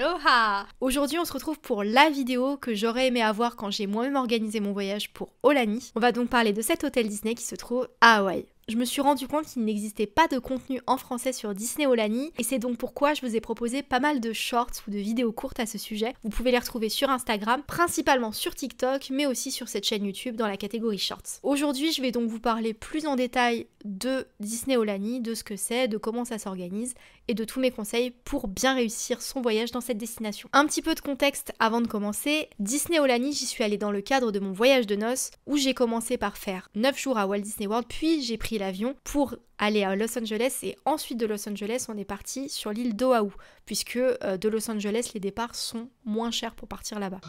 Aloha Aujourd'hui, on se retrouve pour la vidéo que j'aurais aimé avoir quand j'ai moi-même organisé mon voyage pour Olani. On va donc parler de cet hôtel Disney qui se trouve à Hawaï je me suis rendu compte qu'il n'existait pas de contenu en français sur Disney Olani et c'est donc pourquoi je vous ai proposé pas mal de shorts ou de vidéos courtes à ce sujet. Vous pouvez les retrouver sur Instagram, principalement sur TikTok, mais aussi sur cette chaîne YouTube dans la catégorie shorts. Aujourd'hui, je vais donc vous parler plus en détail de Disney Olani, de ce que c'est, de comment ça s'organise et de tous mes conseils pour bien réussir son voyage dans cette destination. Un petit peu de contexte avant de commencer. Disney Olani, j'y suis allée dans le cadre de mon voyage de noces où j'ai commencé par faire 9 jours à Walt Disney World, puis j'ai pris l'avion pour aller à Los Angeles et ensuite de Los Angeles, on est parti sur l'île d'Oahu, puisque euh, de Los Angeles, les départs sont moins chers pour partir là-bas.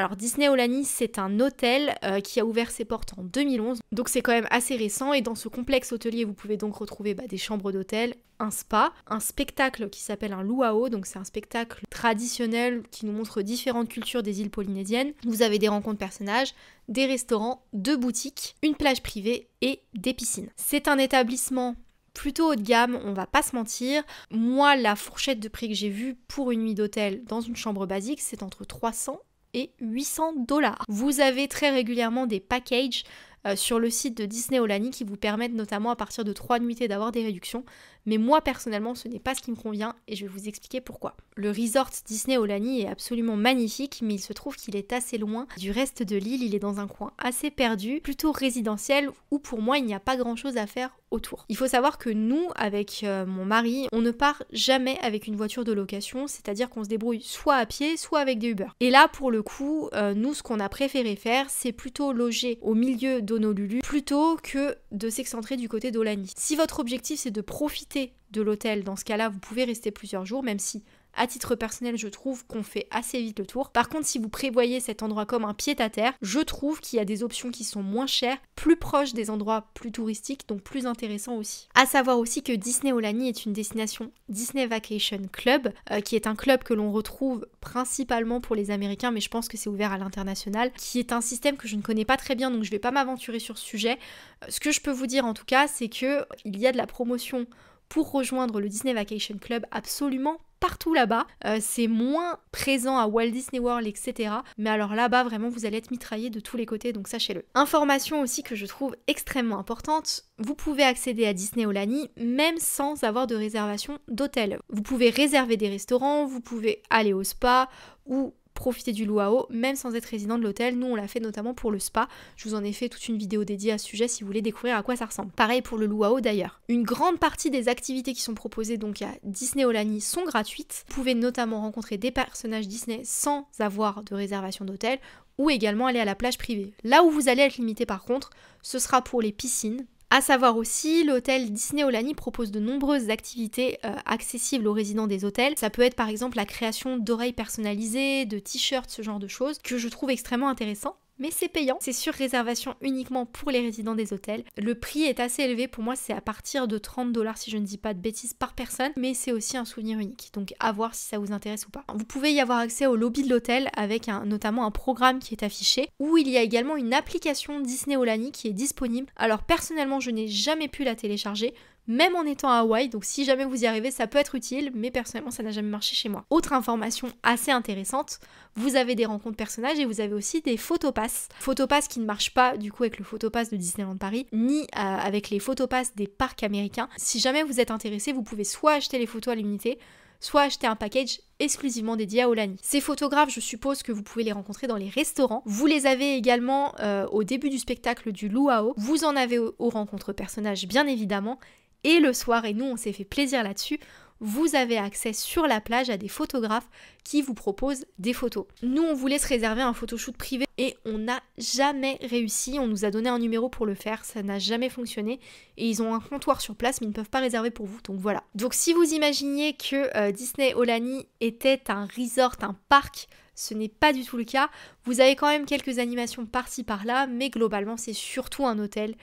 Alors Disney Olani, c'est un hôtel euh, qui a ouvert ses portes en 2011, donc c'est quand même assez récent. Et dans ce complexe hôtelier, vous pouvez donc retrouver bah, des chambres d'hôtel, un spa, un spectacle qui s'appelle un luau, donc c'est un spectacle traditionnel qui nous montre différentes cultures des îles polynésiennes. Vous avez des rencontres personnages, des restaurants, deux boutiques, une plage privée et des piscines. C'est un établissement plutôt haut de gamme, on va pas se mentir. Moi, la fourchette de prix que j'ai vue pour une nuit d'hôtel dans une chambre basique, c'est entre 300 et 800 dollars. Vous avez très régulièrement des packages euh, sur le site de Disney Olani qui vous permettent notamment à partir de 3 nuitées d'avoir des réductions mais moi personnellement ce n'est pas ce qui me convient et je vais vous expliquer pourquoi. Le resort Disney Olani est absolument magnifique mais il se trouve qu'il est assez loin du reste de l'île, il est dans un coin assez perdu, plutôt résidentiel où pour moi il n'y a pas grand chose à faire autour. Il faut savoir que nous, avec euh, mon mari, on ne part jamais avec une voiture de location, c'est-à-dire qu'on se débrouille soit à pied, soit avec des Uber. Et là, pour le coup, euh, nous, ce qu'on a préféré faire, c'est plutôt loger au milieu d'Honolulu plutôt que de s'excentrer du côté d'Olani. Si votre objectif, c'est de profiter de l'hôtel. Dans ce cas-là, vous pouvez rester plusieurs jours, même si à titre personnel, je trouve qu'on fait assez vite le tour. Par contre, si vous prévoyez cet endroit comme un pied-à-terre, je trouve qu'il y a des options qui sont moins chères, plus proches des endroits plus touristiques, donc plus intéressants aussi. À savoir aussi que Disney Olani est une destination Disney Vacation Club, euh, qui est un club que l'on retrouve principalement pour les Américains, mais je pense que c'est ouvert à l'international, qui est un système que je ne connais pas très bien, donc je ne vais pas m'aventurer sur ce sujet. Euh, ce que je peux vous dire en tout cas, c'est que euh, il y a de la promotion pour rejoindre le Disney Vacation Club absolument partout là-bas. Euh, c'est moins présent à Walt Disney World, etc. Mais alors là-bas, vraiment, vous allez être mitraillé de tous les côtés, donc sachez-le. Information aussi que je trouve extrêmement importante, vous pouvez accéder à Disney Olani même sans avoir de réservation d'hôtel. Vous pouvez réserver des restaurants, vous pouvez aller au spa ou profiter du luau même sans être résident de l'hôtel. Nous, on l'a fait notamment pour le spa. Je vous en ai fait toute une vidéo dédiée à ce sujet si vous voulez découvrir à quoi ça ressemble. Pareil pour le luau d'ailleurs. Une grande partie des activités qui sont proposées donc à Disney Olani sont gratuites. Vous pouvez notamment rencontrer des personnages Disney sans avoir de réservation d'hôtel ou également aller à la plage privée. Là où vous allez être limité par contre, ce sera pour les piscines, à savoir aussi, l'hôtel Disney Olani propose de nombreuses activités euh, accessibles aux résidents des hôtels. Ça peut être par exemple la création d'oreilles personnalisées, de t-shirts, ce genre de choses, que je trouve extrêmement intéressant mais c'est payant. C'est sur réservation uniquement pour les résidents des hôtels. Le prix est assez élevé, pour moi c'est à partir de 30 dollars si je ne dis pas de bêtises par personne, mais c'est aussi un souvenir unique. Donc à voir si ça vous intéresse ou pas. Vous pouvez y avoir accès au lobby de l'hôtel avec notamment un programme qui est affiché, où il y a également une application Disney Olani qui est disponible. Alors personnellement je n'ai jamais pu la télécharger, même en étant à Hawaï. Donc si jamais vous y arrivez, ça peut être utile, mais personnellement, ça n'a jamais marché chez moi. Autre information assez intéressante, vous avez des rencontres personnages et vous avez aussi des photopasses. Photopasses qui ne marchent pas du coup avec le photopass de Disneyland Paris, ni euh, avec les photopasses des parcs américains. Si jamais vous êtes intéressé, vous pouvez soit acheter les photos à l'unité, soit acheter un package exclusivement dédié à Olani. Ces photographes, je suppose que vous pouvez les rencontrer dans les restaurants. Vous les avez également euh, au début du spectacle du Luau. Vous en avez aux rencontres personnages, bien évidemment et le soir, et nous on s'est fait plaisir là-dessus, vous avez accès sur la plage à des photographes qui vous proposent des photos. Nous, on voulait se réserver un photoshoot privé et on n'a jamais réussi. On nous a donné un numéro pour le faire, ça n'a jamais fonctionné. Et ils ont un comptoir sur place, mais ils ne peuvent pas réserver pour vous, donc voilà. Donc si vous imaginiez que euh, Disney Olani était un resort, un parc, ce n'est pas du tout le cas. Vous avez quand même quelques animations par-ci par-là, mais globalement c'est surtout un hôtel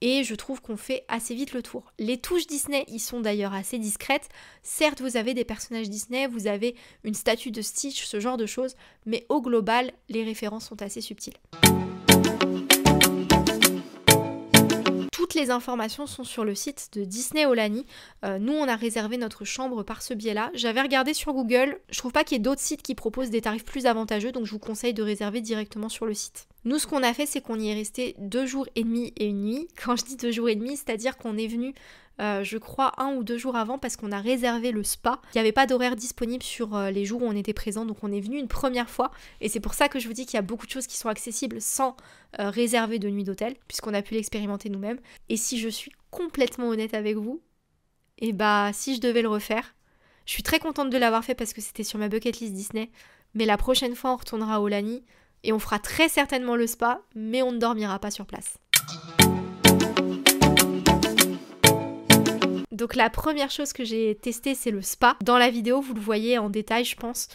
et je trouve qu'on fait assez vite le tour. Les touches Disney ils sont d'ailleurs assez discrètes. Certes, vous avez des personnages Disney, vous avez une statue de Stitch, ce genre de choses, mais au global, les références sont assez subtiles. Toutes les informations sont sur le site de Disney Olani. Euh, nous, on a réservé notre chambre par ce biais-là. J'avais regardé sur Google. Je trouve pas qu'il y ait d'autres sites qui proposent des tarifs plus avantageux, donc je vous conseille de réserver directement sur le site. Nous, ce qu'on a fait, c'est qu'on y est resté deux jours et demi et une nuit. Quand je dis deux jours et demi, c'est-à-dire qu'on est venu, euh, je crois, un ou deux jours avant parce qu'on a réservé le spa. Il n'y avait pas d'horaire disponible sur euh, les jours où on était présent, donc on est venu une première fois. Et c'est pour ça que je vous dis qu'il y a beaucoup de choses qui sont accessibles sans euh, réserver de nuit d'hôtel, puisqu'on a pu l'expérimenter nous-mêmes. Et si je suis complètement honnête avec vous, et eh bah si je devais le refaire, je suis très contente de l'avoir fait parce que c'était sur ma bucket list Disney. Mais la prochaine fois, on retournera à olani et on fera très certainement le spa, mais on ne dormira pas sur place. Donc la première chose que j'ai testée, c'est le spa. Dans la vidéo, vous le voyez en détail, je pense.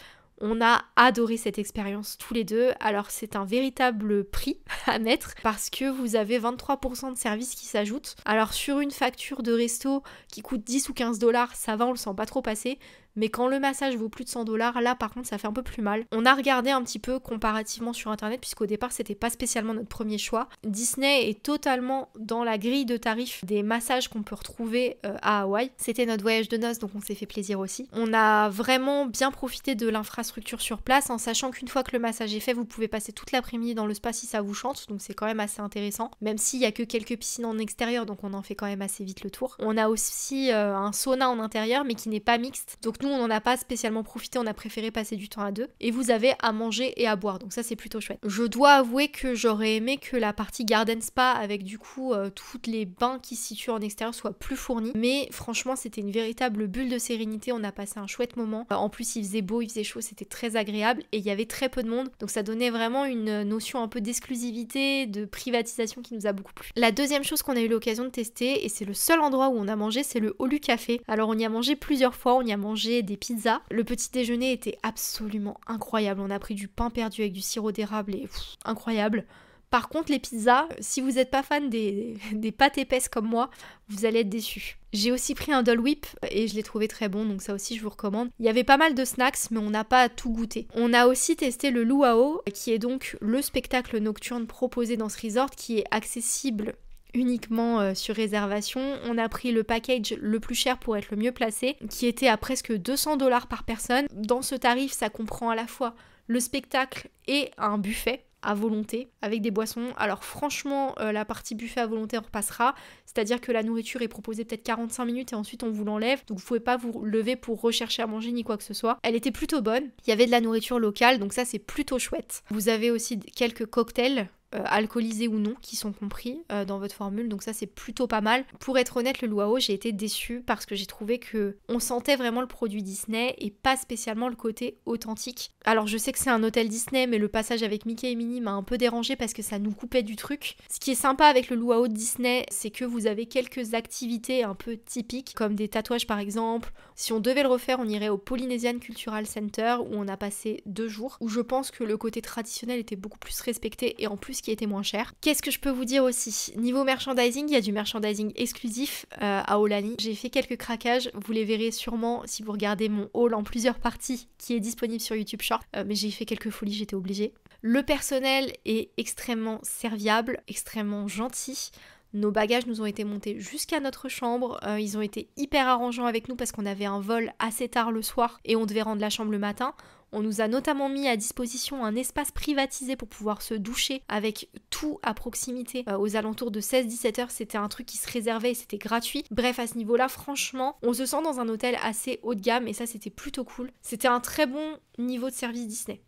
On a adoré cette expérience tous les deux. Alors c'est un véritable prix à mettre parce que vous avez 23% de services qui s'ajoutent. Alors sur une facture de resto qui coûte 10 ou 15 dollars, ça va, on le sent pas trop passer. Mais quand le massage vaut plus de 100 dollars, là par contre ça fait un peu plus mal. On a regardé un petit peu comparativement sur internet puisqu'au départ c'était pas spécialement notre premier choix. Disney est totalement dans la grille de tarifs des massages qu'on peut retrouver euh, à Hawaï. C'était notre voyage de noces donc on s'est fait plaisir aussi. On a vraiment bien profité de l'infrastructure sur place en sachant qu'une fois que le massage est fait, vous pouvez passer toute l'après-midi dans le spa si ça vous chante donc c'est quand même assez intéressant. Même s'il y a que quelques piscines en extérieur donc on en fait quand même assez vite le tour. On a aussi euh, un sauna en intérieur mais qui n'est pas mixte donc nous, on n'en a pas spécialement profité, on a préféré passer du temps à deux. Et vous avez à manger et à boire, donc ça c'est plutôt chouette. Je dois avouer que j'aurais aimé que la partie garden spa, avec du coup euh, toutes les bains qui se situent en extérieur, soit plus fournis Mais franchement, c'était une véritable bulle de sérénité. On a passé un chouette moment. En plus, il faisait beau, il faisait chaud, c'était très agréable et il y avait très peu de monde. Donc ça donnait vraiment une notion un peu d'exclusivité, de privatisation qui nous a beaucoup plu. La deuxième chose qu'on a eu l'occasion de tester, et c'est le seul endroit où on a mangé, c'est le Olu Café. Alors on y a mangé plusieurs fois, on y a mangé des pizzas. Le petit déjeuner était absolument incroyable. On a pris du pain perdu avec du sirop d'érable et incroyable. Par contre, les pizzas, euh, si vous n'êtes pas fan des, pâtes épaisses comme moi, vous allez être déçus. J'ai aussi pris un Dole Whip et je l'ai trouvé très bon, donc ça aussi je vous recommande. Il y avait pas mal de snacks, mais on n'a pas tout goûté. On a aussi testé le Luau, qui est donc le spectacle nocturne proposé dans ce resort, qui est accessible uniquement euh, sur réservation. On a pris le package le plus cher pour être le mieux placé, qui était à presque 200 dollars par personne. Dans ce tarif, ça comprend à la fois le spectacle et un buffet à volonté avec des boissons. Alors franchement, euh, la partie buffet à volonté on repassera, c'est-à-dire que la nourriture est proposée peut-être 45 minutes et ensuite on vous l'enlève. Donc vous pouvez pas vous lever pour rechercher à manger ni quoi que ce soit. Elle était plutôt bonne. Il y avait de la nourriture locale, donc ça c'est plutôt chouette. Vous avez aussi quelques cocktails euh, alcoolisés ou non, qui sont compris euh, dans votre formule. Donc ça, c'est plutôt pas mal. Pour être honnête, le Luao, j'ai été déçue parce que j'ai trouvé que on sentait vraiment le produit Disney et pas spécialement le côté authentique. Alors je sais que c'est un hôtel Disney, mais le passage avec Mickey et Minnie m'a un peu dérangé parce que ça nous coupait du truc. Ce qui est sympa avec le Luao de Disney, c'est que vous avez quelques activités un peu typiques, comme des tatouages par exemple. Si on devait le refaire, on irait au Polynesian Cultural Center où on a passé deux jours, où je pense que le côté traditionnel était beaucoup plus respecté et en plus qui était moins cher. Qu'est-ce que je peux vous dire aussi Niveau merchandising, il y a du merchandising exclusif euh, à Olani. J'ai fait quelques craquages, vous les verrez sûrement si vous regardez mon haul en plusieurs parties qui est disponible sur YouTube Short. Euh, mais j'ai fait quelques folies, j'étais obligée. Le personnel est extrêmement serviable, extrêmement gentil. Nos bagages nous ont été montés jusqu'à notre chambre. Euh, ils ont été hyper arrangeants avec nous parce qu'on avait un vol assez tard le soir et on devait rendre la chambre le matin. On nous a notamment mis à disposition un espace privatisé pour pouvoir se doucher avec tout à proximité euh, aux alentours de 16-17 heures. C'était un truc qui se réservait et c'était gratuit. Bref, à ce niveau-là, franchement, on se sent dans un hôtel assez haut de gamme et ça, c'était plutôt cool. C'était un très bon niveau de service Disney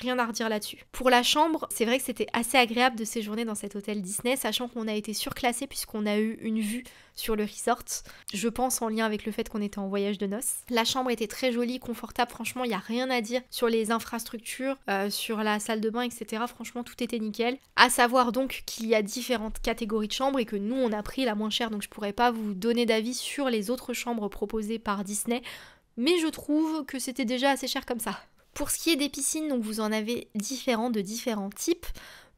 rien à redire là-dessus. Pour la chambre, c'est vrai que c'était assez agréable de séjourner dans cet hôtel Disney, sachant qu'on a été surclassé puisqu'on a eu une vue sur le resort, je pense en lien avec le fait qu'on était en voyage de noces. La chambre était très jolie, confortable, franchement, il n'y a rien à dire sur les infrastructures, euh, sur la salle de bain, etc. Franchement, tout était nickel. À savoir donc qu'il y a différentes catégories de chambres et que nous, on a pris la moins chère, donc je pourrais pas vous donner d'avis sur les autres chambres proposées par Disney mais je trouve que c'était déjà assez cher comme ça. Pour ce qui est des piscines, donc vous en avez différents de différents types.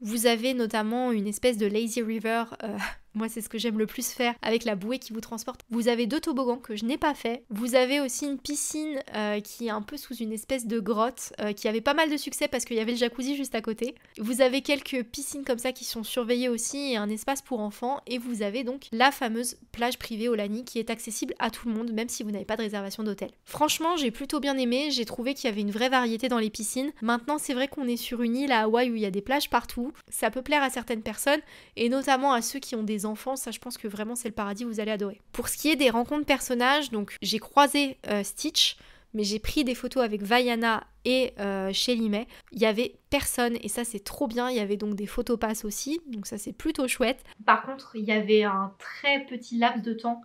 Vous avez notamment une espèce de lazy river euh, moi, c'est ce que j'aime le plus faire avec la bouée qui vous transporte. Vous avez deux toboggans que je n'ai pas fait. Vous avez aussi une piscine euh, qui est un peu sous une espèce de grotte euh, qui avait pas mal de succès parce qu'il y avait le jacuzzi juste à côté. Vous avez quelques piscines comme ça qui sont surveillées aussi et un espace pour enfants. Et vous avez donc la fameuse plage privée Olani qui est accessible à tout le monde, même si vous n'avez pas de réservation d'hôtel. Franchement, j'ai plutôt bien aimé. J'ai trouvé qu'il y avait une vraie variété dans les piscines. Maintenant, c'est vrai qu'on est sur une île à Hawaï où il y a des plages partout. Ça peut plaire à certaines personnes et notamment à ceux qui ont des ça je pense que vraiment c'est le paradis, vous allez adorer. Pour ce qui est des rencontres personnages, donc j'ai croisé euh, Stitch, mais j'ai pris des photos avec Vaiana et euh, chez Il y avait personne et ça c'est trop bien. Il y avait donc des photos aussi, donc ça c'est plutôt chouette. Par contre, il y avait un très petit laps de temps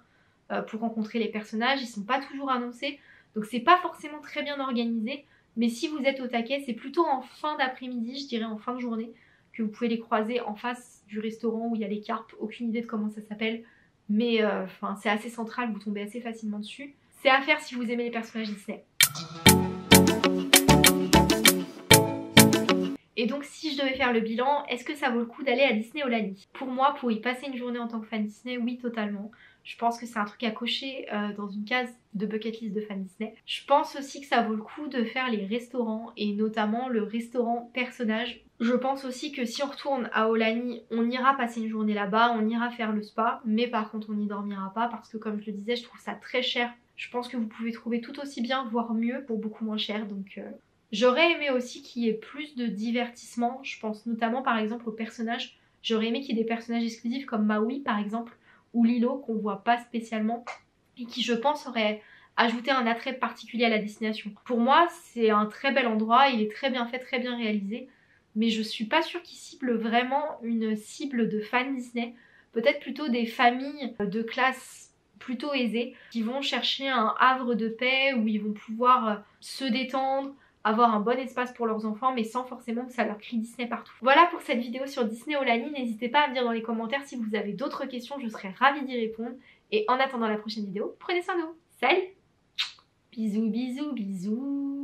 euh, pour rencontrer les personnages. Ils sont pas toujours annoncés, donc c'est pas forcément très bien organisé. Mais si vous êtes au taquet, c'est plutôt en fin d'après-midi, je dirais en fin de journée que vous pouvez les croiser en face du restaurant où il y a les carpes, aucune idée de comment ça s'appelle, mais euh, c'est assez central, vous tombez assez facilement dessus. C'est à faire si vous aimez les personnages Disney. Et donc si je devais faire le bilan, est-ce que ça vaut le coup d'aller à Disney Olani Pour moi, pour y passer une journée en tant que fan Disney, oui totalement. Je pense que c'est un truc à cocher euh, dans une case de bucket list de fan Disney. Je pense aussi que ça vaut le coup de faire les restaurants et notamment le restaurant personnage je pense aussi que si on retourne à Olani, on ira passer une journée là-bas, on ira faire le spa, mais par contre on n'y dormira pas parce que comme je le disais, je trouve ça très cher. Je pense que vous pouvez trouver tout aussi bien, voire mieux, pour beaucoup moins cher. Donc euh, j'aurais aimé aussi qu'il y ait plus de divertissement. Je pense notamment par exemple aux personnages. J'aurais aimé qu'il y ait des personnages exclusifs comme Maui par exemple, ou Lilo qu'on voit pas spécialement, et qui je pense auraient ajouté un attrait particulier à la destination. Pour moi, c'est un très bel endroit, il est très bien fait, très bien réalisé mais je suis pas sûre qu'ils ciblent vraiment une cible de fans Disney. Peut-être plutôt des familles de classe plutôt aisées qui vont chercher un havre de paix où ils vont pouvoir euh, se détendre, avoir un bon espace pour leurs enfants, mais sans forcément que ça leur crie Disney partout. Voilà pour cette vidéo sur Disney Olani. N'hésitez pas à me dire dans les commentaires si vous avez d'autres questions, je serai ravie d'y répondre. Et en attendant la prochaine vidéo, prenez soin de vous. Salut Bisous, bisous, bisous